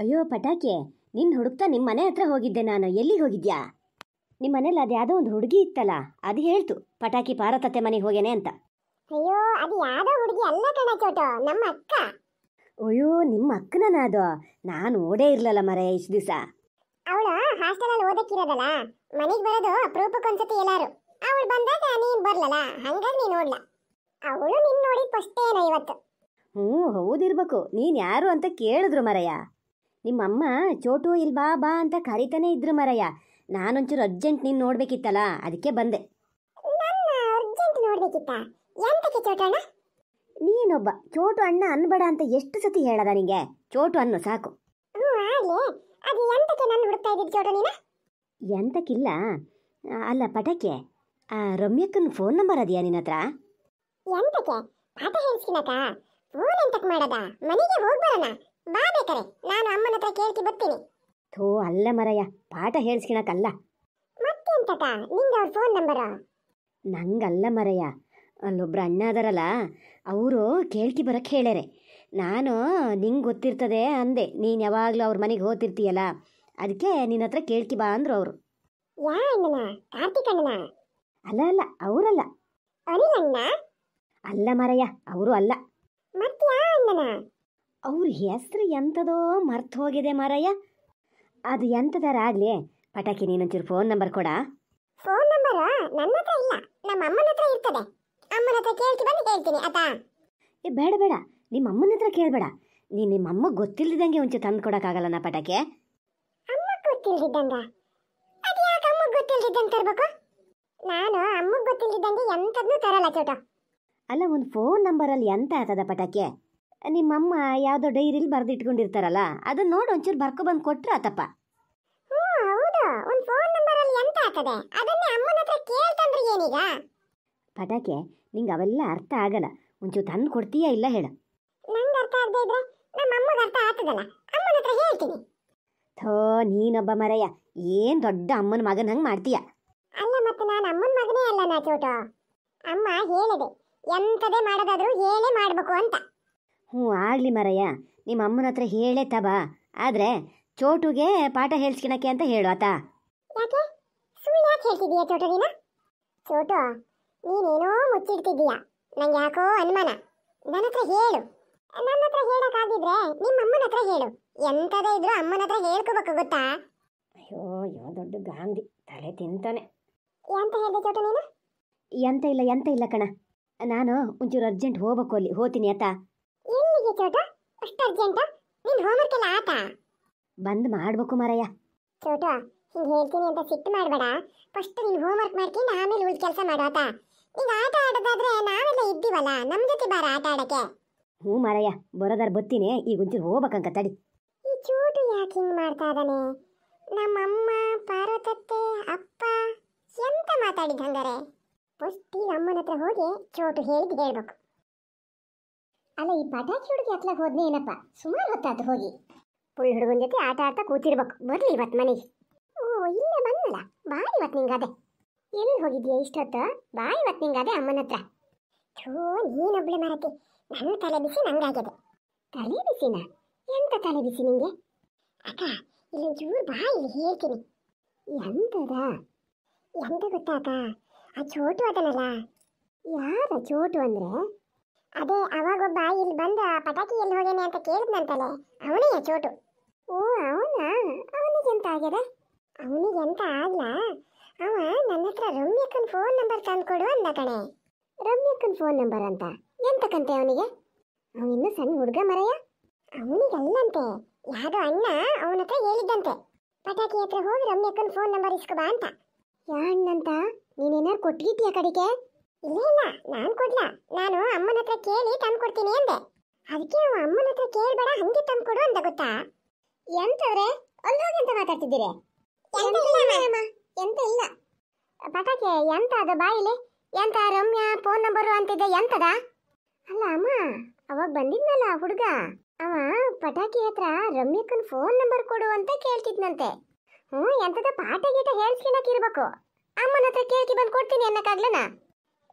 ಅಯ್ಯೋ ಪಟಾಕಿ ನಿನ್ನ ಹುಡುಕ್ತಾ ನಿಮ್ಮ ಮನೆ ಹತ್ರ ಹೋಗಿದ್ದೆ ನಾನು ಎಲ್ಲಿ ಹೋಗಿದ್ಯಾ ನಿಮ್ಮ ಮನೇಲಿ ಅದು ಒಂದು ಹುಡುಗಿ ಇತ್ತಲ್ಲ ಅದು ಹೇಳ್ತು ಪಟಾಕಿ ಪಾರತತ್ತೆ ಮನೆಗೆ ಹೋಗೇನೆ ಅಂತ ಅಯ್ಯೋ ಅದು ಯಾವುದೋ ಹುಡುಗಿ ಅಲ್ಲ ಕಣ ಚೋಟ ನಮ್ಮ ಅಕ್ಕ ಅಯ್ಯೋ ನಿಮ್ಮ ಅಕ್ಕನ ಅದು ನಾನು ಓಡೇ ಇರಲಿಲ್ಲ ಮರ ಇಷ್ಟು ದಿವಸ ಅವಳು ಹಾಸ್ಟೆಲ್ ಅಲ್ಲಿ ಓದಕ್ಕಿರೋದಲ್ಲ ಮನೆಗೆ ಬರೋದು ಅಪರೂಪಕ್ಕೊಂದ್ಸತಿ ಎಲ್ಲಾರು ಅವಳು ಬಂದಾಗ ನೀನು ಬರಲಲ್ಲ ಹಂಗಾಗಿ ನೀನು ನೋಡ್ಲ ಅವಳು ನಿನ್ನ ನೋಡಿ ಫಸ್ಟ್ ಇವತ್ತು ಹ್ಞೂ ಹೌದಿರ್ಬೇಕು ನೀನು ಯಾರು ಅಂತ ಕೇಳಿದ್ರು ಮರಯ್ಯ ನಿಮ್ಮಮ್ಮ ಚೋಟು ಇಲ್ವಾ ಬಾ ಬಾ ಅಂತ ಕರಿತಾನೆ ಇದ್ರು ಮರಯ್ಯ ನಾನೊಂಚೂರು ಅರ್ಜೆಂಟ್ ನೀನು ನೋಡ್ಬೇಕಿತ್ತಲ್ಲ ಅದಕ್ಕೆ ಬಂದೆ ನೀನೊಬ್ಬ ಚೋಟು ಅಣ್ಣ ಅನ್ಬೇಡ ಅಂತ ಎಷ್ಟು ಸತಿ ಹೇಳದ ನಿಂಗೆ ಚೋಟು ಅನ್ನು ಸಾಕು ಎಂತಕ್ಕಿಲ್ಲ ಅಲ್ಲ ಪಟಕೆ ಆ ರಮ್ಯಕ್ಕನ ಫೋನ್ ನಂಬರ್ ಅದೆಯಾ ನಿನ್ನ ಹತ್ರ ಎಂತಕ್ಕೆ ಪಾಠ ಹೇಳಿಸ್ಕಿನಕ ಫೋನ್ ಎಂತಕ್ಕೆ ಮಾಡದ ಮನೆಗೆ ಹೋಗ್ಬರಣ ಬಾ ಬೇಕಾರೆ ನಾನು ಅಮ್ಮನ ಹತ್ರ ಕೇಳ್ತಿ ಬರ್ತೀನಿ ಥೋ ಅಲ್ಲ ಮರಯ್ಯ ಪಾಠ ಹೇಳ್ಸ್ಕೊಳಕ್ಕಲ್ಲ ಮತ್ತೆ ತಾತ ನಿಂದ ಅವ್ರ ಫೋನ್ ನಂಬರ ನಂಗಲ್ಲ ಮರಯ್ಯ ಅಲ್ಲೊಬ್ರು ಅಣ್ಣ ಅದರಲ್ಲ ಅವರು ಕೇಳ್ತಿ ಬರಕ್ಕೆ ಹೇಳ್ಯಾರೆ ನಾನು ನಿಂಗೆ ಗೊತ್ತಿರ್ತದೆ ಅಂದೆ ನೀನು ಯಾವಾಗಲೂ ಅವ್ರ ಮನೆಗೆ ಹೋಗ್ತಿರ್ತೀಯಲ್ಲ ಅದಕ್ಕೆ ನಿನ್ನ ಹತ್ರ ಕೇಳ್ಕಿ ಬಾ ಅಂದರು ಅವರು ಯಾ ಅಲ್ಲ ಅಲ್ಲ ಅವರಲ್ಲ ಅಣ್ಣ ಅಲ್ಲ ಮರಯ್ಯ ಅವರು ಅಲ್ಲ ಮತ್ತೆ ಯಾ ಅಣ್ಣನ ಅವ್ರ ಹೆಸರು ಎಂಥದೋ ಮರ್ತು ಹೋಗಿದೆ ಮಾರಯ್ಯ ಅದು ಆಗಲಿ ಪಟಾಕಿ ನೀನೊಂಚೂರು ಫೋನ್ ನಂಬರ್ ಕೊಡ ಫೋನ್ ನಂಬರ ನನ್ನ ಹತ್ರ ಇಲ್ಲ ನಮ್ಮ ಅಮ್ಮನ ಹತ್ರ ಇರ್ತದೆ ಅಮ್ಮನ ಹತ್ರ ಕೇಳ್ತಿ ಬಂದು ಕೇಳ್ತೀನಿ ಆತಾ ಏ ಬೇಡ ಬೇಡ ನಿಮ್ಮ ಅಮ್ಮನ ಹತ್ರ ಕೇಳಬೇಡ ನೀನು ನಿಮ್ಮ ಅಮ್ಮ ಗೊತ್ತಿಲ್ಲದಂಗೆ ಒಂಚೂರು ತಂದು ಕೊಡೋಕ್ಕಾಗಲ್ಲ ನಾ ಪಟಾಕಿ ಅಮ್ಮ ಗೊತ್ತಿಲ್ಲದಂಗ ಅದು ಯಾಕೆ ಅಮ್ಮ ಗೊತ್ತಿಲ್ಲದಂಗೆ ತರಬೇಕು ನಾನು ಅಮ್ಮ ಗೊತ್ತಿಲ್ಲದಂಗೆ ಎಂಥದ್ನೂ ತರಲ್ಲ ಚೋಟ ಅಲ್ಲ ಒಂದು ಫೋನ್ ನಂಬರಲ್ಲಿ ಎಂತ ಆಗ್ತದ ಪಟಾಕಿ ನಿಮ್ಮಮ್ಮ ಯಾವುದೋ ಡೈರಿಲಿ ಬರೆದಿಟ್ಕೊಂಡಿರ್ತಾರಲ್ಲ ಅದನ್ನ ನೋಡಿ ಒಂಚೂರು ಬರ್ಕೊ ಬಂದು ಕೊಟ್ರು ಆತಪ್ಪ ಹ್ಞೂ ಹೌದು ಒಂದು ಫೋನ್ ನಂಬರ್ ಅಲ್ಲಿ ಎಂತ ಹಾಕದೆ ಅದನ್ನೇ ಅಮ್ಮನ ಹತ್ರ ಕೇಳ್ತಂದ್ರೆ ಏನೀಗ ಪಟಾಕೆ ನಿಂಗೆ ಅವೆಲ್ಲ ಅರ್ಥ ಆಗಲ್ಲ ಒಂಚೂರು ತಂದು ಕೊಡ್ತೀಯಾ ಇಲ್ಲ ಹೇಳು ನಂಗೆ ಅರ್ಥ ಆಗದೆ ಇದ್ರೆ ನಮ್ಮ ಅಮ್ಮಗೆ ಅರ್ಥ ಆಗ್ತದಲ್ಲ ಅಮ್ಮನ ಹತ್ರ ಹೇಳ್ತೀನಿ ಥೋ ನೀನೊಬ್ಬ ಮರಯ್ಯ ಏನು ದೊಡ್ಡ ಅಮ್ಮನ ಮಗನ ಹಂಗೆ ಮಾಡ್ತೀಯ ಅಲ್ಲ ಮತ್ತೆ ನಾನು ಅಮ್ಮನ ಮಗನೇ ಅಲ್ಲ ನಾ ಚೋಟು ಅಮ್ಮ ಹೇಳಿದೆ ಎಂಥದೇ ಮಾಡೋದಾದ್ರೂ ಹೇಳೇ ಮಾಡಬೇಕು ಅಂತ ಹ್ಞೂ ಆಗಲಿ ಮರಯ್ಯ ನಿಮ್ಮ ಅಮ್ಮನ ಹತ್ರ ಹೇಳೇ ತಬಾ ಆದರೆ ಚೋಟುಗೆ ಪಾಠ ಹೇಳ್ಸ್ಕೊಳಕ್ಕೆ ಅಂತ ಹೇಳು ಆತ ಯಾಕೆ ಸುಳ್ಳು ಯಾಕೆ ಹೇಳ್ತಿದ್ದೀಯ ಚೋಟು ನೀನು ಚೋಟು ನೀನೇನೋ ಮುಚ್ಚಿಡ್ತಿದ್ದೀಯ ನಂಗೆ ಯಾಕೋ ಅನುಮಾನ ನನ್ನ ಹತ್ರ ಹೇಳು ನನ್ನ ಹತ್ರ ಹೇಳೋಕ್ಕಾಗಿದ್ರೆ ನಿಮ್ಮ ಅಮ್ಮನ ಹತ್ರ ಹೇಳು ಎಂಥದೇ ಇದ್ರು ಅಮ್ಮನ ಹತ್ರ ಹೇಳ್ಕೋಬೇಕು ಗೊತ್ತಾ ಅಯ್ಯೋ ಅಯ್ಯೋ ದೊಡ್ಡ ಗಾಂಧಿ ತಲೆ ತಿಂತಾನೆ ಎಂತ ಹೇಳಿದೆ ಚೋಟು ನೀನು ಎಂತ ಇಲ್ಲ ಎಂತ ಇಲ್ಲ ಕಣ ನಾನು ಒಂಚೂರು ಅರ್ಜೆಂಟ್ ಹೋಗ್ಬೇಕು ಅಲ್ಲಿ ಹೋತೀನಿ ಆತ ಚೋಟು ಅಷ್ಟು ಅರ್ಜೆಂಟು ನಿನ್ನ ಹೋಮ್ವರ್ಕ್ ಎಲ್ಲ ಆತ ಬಂದ್ ಮಾಡ್ಬೇಕು ಮಾರಯ್ಯ ಚೋಟು ಹಿಂಗೆ ಹೇಳ್ತೀನಿ ಅಂತ ಸಿಟ್ಟು ಮಾಡಬೇಡ ಫಸ್ಟ್ ನೀನು ಹೋಮ್ವರ್ಕ್ ಮಾಡ್ಕೊಂಡು ಆಮೇಲೆ ಉಳ್ ಕೆಲಸ ಮಾಡೋತ ನೀನು ಆಟ ಆಡೋದಾದ್ರೆ ನಾವೆಲ್ಲ ಇದ್ದೀವಲ್ಲ ನಮ್ಮ ಜೊತೆ ಬಾರ ಆಟ ಆಡಕ್ಕೆ ಹ್ಞೂ ಮಾರಯ್ಯ ಬರೋದಾರ ಬತ್ತೀನಿ ಈ ಒಂಚೂರು ಹೋಗ್ಬೇಕಂಕ ತಡಿ ಈ ಚೋಟು ಯಾಕೆ ಹಿಂಗೆ ಮಾಡ್ತಾ ಇದ್ದಾನೆ ನಮ್ಮಮ್ಮ ಪಾರ್ವತತ್ತೆ ಅಪ್ಪ ಎಂತ ಮಾತಾಡಿದ ಹಂಗಾರೆ ಫಸ್ಟ್ ಈಗ ಅಮ್ಮನ ಹತ್ರ ಹೋಗಿ ಚೋಟು ಹೇಳಿದ್ ಹೇಳ್ಬೇಕು ಅಲ್ಲ ಈ ಪಟಾಕಿ ಹುಡುಗಿ ಹತ್ಲಾಗ ಹೋದ್ನೆ ಏನಪ್ಪ ಸುಮಾರು ಹೊತ್ತಾದ್ರು ಹೋಗಿ ಪುಳಿ ಹುಡುಗನ ಜೊತೆ ಆಟ ಆಡ್ತಾ ಕೂತಿರ್ಬೇಕು ಬರ್ಲಿ ಇವತ್ತು ಮನೆಗೆ ಓ ಇಲ್ಲೇ ಬಂದಲ್ಲ ಬಾ ಇವತ್ತು ನಿಂಗದೆ ಎಲ್ಲಿ ಹೋಗಿದ್ಯಾ ಇಷ್ಟೊತ್ತು ಬಾಯಿ ಇವತ್ತು ನಿಂಗದೆ ಅಮ್ಮನ ಹತ್ರ ಥೂ ನೀನೊಬ್ಳೆ ಮರತಿ ನನ್ನ ತಲೆ ಬಿಸಿ ನಂಗಾಗಿದೆ ತಲೆ ಬಿಸಿನ ಎಂತ ತಲೆ ಬಿಸಿ ನಿಂಗೆ ಅಕ್ಕ ಚೂರು ಬಾ ಇಲ್ಲಿ ಹೇಳ್ತೀನಿ ಎಂತದ ಎಂತ ಗೊತ್ತಾಕ ಆ ಚೋಟು ಅದನಲ್ಲ ಯಾರ ಚೋಟು ಅಂದರೆ ಅದೇ ಅವಾಗೊಬ್ಬ ಇಲ್ಲಿ ಬಂದ ಪಟಾಕಿ ಎಲ್ಲಿ ಹೋಗೇನೆ ಅಂತ ಕೇಳಿದ್ನಂತಲೆ ಅವನೇ ಚೋಟು ಓ ಅವನಾ ಎಂತ ಆಗ್ಯದ ಅವನಿಗೆ ಎಂತ ಆಗ್ಲ ಅವ ನನ್ನ ಹತ್ರ ರಮ್ಯಕ್ಕನ ಫೋನ್ ನಂಬರ್ ತಂದು ಕೊಡು ಅಂದ ಕಣೆ ರಮ್ಯಕ್ಕನ ಫೋನ್ ನಂಬರ್ ಅಂತ ಎಂತ ಕಂತೆ ಅವನಿಗೆ ಇನ್ನೂ ಸಣ್ಣ ಹುಡುಗ ಮರೆಯ ಅವನಿಗಲ್ಲಂತೆ ಯಾರೋ ಅಣ್ಣ ಅವನ ಹತ್ರ ಹೇಳಿದ್ದಂತೆ ಪಟಾಕಿ ಹತ್ರ ಹೋಗಿ ರಮ್ಯಕ್ಕನ ಫೋನ್ ನಂಬರ್ ಇಸ್ಕೊಬಾ ಅಂತ ಯಾ ಅಣ್ಣಂತ ನೀನೇನಾರು ಕೊಟ್ಟಿದ್ದೀಯ ಕಡೆಗೆ ಇಲ್ಲಮ್ಮ ನಾನು ಕೊಡ್ಲ ನಾನು ಅಮ್ಮನ ಹತ್ರ ಕೇಳಿ ತಂದ್ಕೊಡ್ತೀನಿ ಅಂದೆ ಅದಕ್ಕೆ ಅವ ಅಮ್ಮನ ಹತ್ರ ಕೇಳಬೇಡ ಹಂಗೆ ತಂದ್ಕೊಡು ಅಂತ ಗೊತ್ತಾ ಎಂತವ್ರೆ ಅಲ್ಲಿ ಹೋಗಿ ಅಂತ ಮಾತಾಡ್ತಿದ್ದೀರಿ ಎಂತ ಇಲ್ಲ ಪಟಾಕೆ ಎಂತ ಅದು ಬಾಯಿಲಿ ಎಂತ ರಮ್ಯಾ ಫೋನ್ ನಂಬರು ಅಂತಿದ್ದೆ ಎಂತದ ಅಲ್ಲ ಅಮ್ಮ ಅವಾಗ ಬಂದಿದ್ನಲ್ಲ ಹುಡುಗ ಅವ ಪಟಾಕಿ ಹತ್ರ ರಮ್ಯಕ್ಕನ ಫೋನ್ ನಂಬರ್ ಕೊಡು ಅಂತ ಕೇಳ್ತಿದ್ನಂತೆ ಹ್ಞೂ ಎಂತದ ಪಾಠ ಗೀಟ ಹೇಳ್ಸ್ಕೊಳಕ್ ಇರ್ಬೇಕು ಅಮ್ಮನ ಹತ್ರ ಕೇಳ್ತಿ ಬಂದು ಕೊಡ್ತೀನಿ ಅನ್ನಕ್ಕಾಗ್ಲನಾ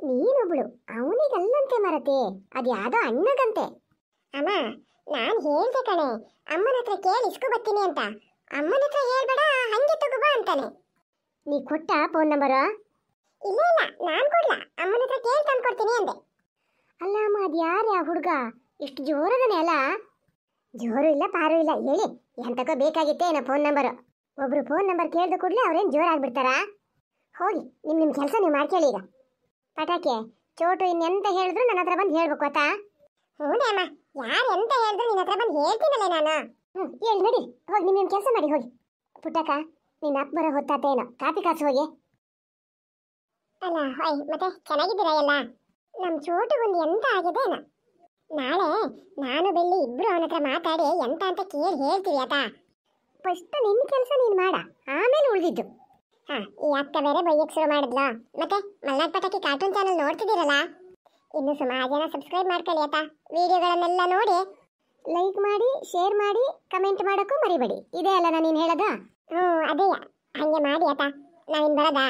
ನೀನೊಬ್ಳು ಅವನಿಗಲ್ಲಂತೆ ಮರತೆ ಅದು ಯಾವುದೋ ಅಣ್ಣಗಂತೆ ಅಮ್ಮ ನಾನು ಹೇಳ್ದೆ ಕಣೆ ಅಮ್ಮನ ಹತ್ರ ಕೇಳಿ ಬರ್ತೀನಿ ಅಂತ ಅಮ್ಮನ ಹತ್ರ ಹೇಳ್ಬೇಡ ಹಂಗೆ ತಗೋಬಾ ಅಂತಾನೆ ನೀ ಕೊಟ್ಟ ಫೋನ್ ನಂಬರ ಇಲ್ಲ ಇಲ್ಲ ನಾನು ಕೊಡ್ಲ ಅಮ್ಮನ ಹತ್ರ ಕೇಳಿ ತಂದು ಕೊಡ್ತೀನಿ ಅಂದೆ ಅಲ್ಲ ಅಮ್ಮ ಅದು ಯಾರು ಆ ಹುಡುಗ ಎಷ್ಟು ಜೋರದನೆ ಅಲ್ಲ ಜೋರು ಇಲ್ಲ ಪಾರು ಇಲ್ಲ ಹೇಳಿ ಎಂತಕೋ ಬೇಕಾಗಿತ್ತೆ ಏನೋ ಫೋನ್ ನಂಬರು ಒಬ್ರು ಫೋನ್ ನಂಬರ್ ಕೇಳಿದ ಕೂಡಲೇ ಅವ್ರೇನು ಜೋರಾಗ್ಬಿಡ್ತಾರಾ ಹೋಗಿ ನಿಮ್ಮ ನಿಮ್ಮ ಕೆಲಸ ನೀವು ಮಾಡ್ಕೊಳ್ಳಿ ಈಗ ಪಟಾಕಿ ಚೋಟು ಇನ್ನೆಂತ ಹೇಳಿದ್ರು ನನ್ನ ಹತ್ರ ಬಂದು ಹೇಳ್ಬೇಕು ಆತಾ ಹ್ಞೂ ಅಮ್ಮ ಯಾರು ಎಂತ ಹೇಳಿದ್ರು ನಿನ್ನ ಹತ್ರ ಬಂದು ನಾನು ಹ್ಞೂ ಹೇಳಿ ನೋಡಿ ಹೋಗಿ ನಿಮ್ಮ ಕೆಲಸ ಮಾಡಿ ಹೋಗಿ ಪುಟ್ಟಕ್ಕ ನಿನ್ನ ಅಪ್ಪ ಬರೋ ಹೊತ್ತಾತೇನೋ ಕಾಪಿ ಕಾಸು ಹೋಗಿ ಅಲ್ಲ ಹಾಯ್ ಮತ್ತೆ ಚೆನ್ನಾಗಿದ್ದೀರಾ ಎಲ್ಲ ನಮ್ಮ ಚೋಟುಗೊಂದು ಎಂತ ಆಗಿದೆ ನಾಳೆ ನಾನು ಬೆಳ್ಳಿ ಇಬ್ರು ಅವನ ಹತ್ರ ಮಾತಾಡಿ ಎಂತ ಅಂತ ಕೇಳಿ ಹೇಳ್ತೀವಿ ಆತ ಫಸ್ಟ್ ನಿನ್ನ ಕೆಲಸ ನೀನು ಮಾಡ ಆಮೇಲೆ ಉಳಿದಿದ್ದು ಹಾ ಈ ಬೇರೆ ಬೈಯಕ್ ಶುರು ಮತ್ತೆ ಮಲ್ನಾಡ್ ಪಟಾಕಿ ಕಾರ್ಟೂನ್ ಚಾನಲ್ ನೋಡ್ತಿದ್ದೀರಲ್ಲ ಇನ್ನು ಸುಮಾರು ಸಬ್ಸ್ಕ್ರೈಬ್ ನೋಡಿ ಲೈಕ್ ಮಾಡಿ ಶೇರ್ ಮಾಡಿ ಕಮೆಂಟ್ ಮಾಡೋಕ್ಕೂ ಮರಿಬೇಡಿ ಇದೇ ಅಲ್ಲ ನಾನು ನೀನು ಹೇಳೋದು ಹ್ಞೂ ಮಾಡಿ ನಾನಿನ್ ಬರೋದಾ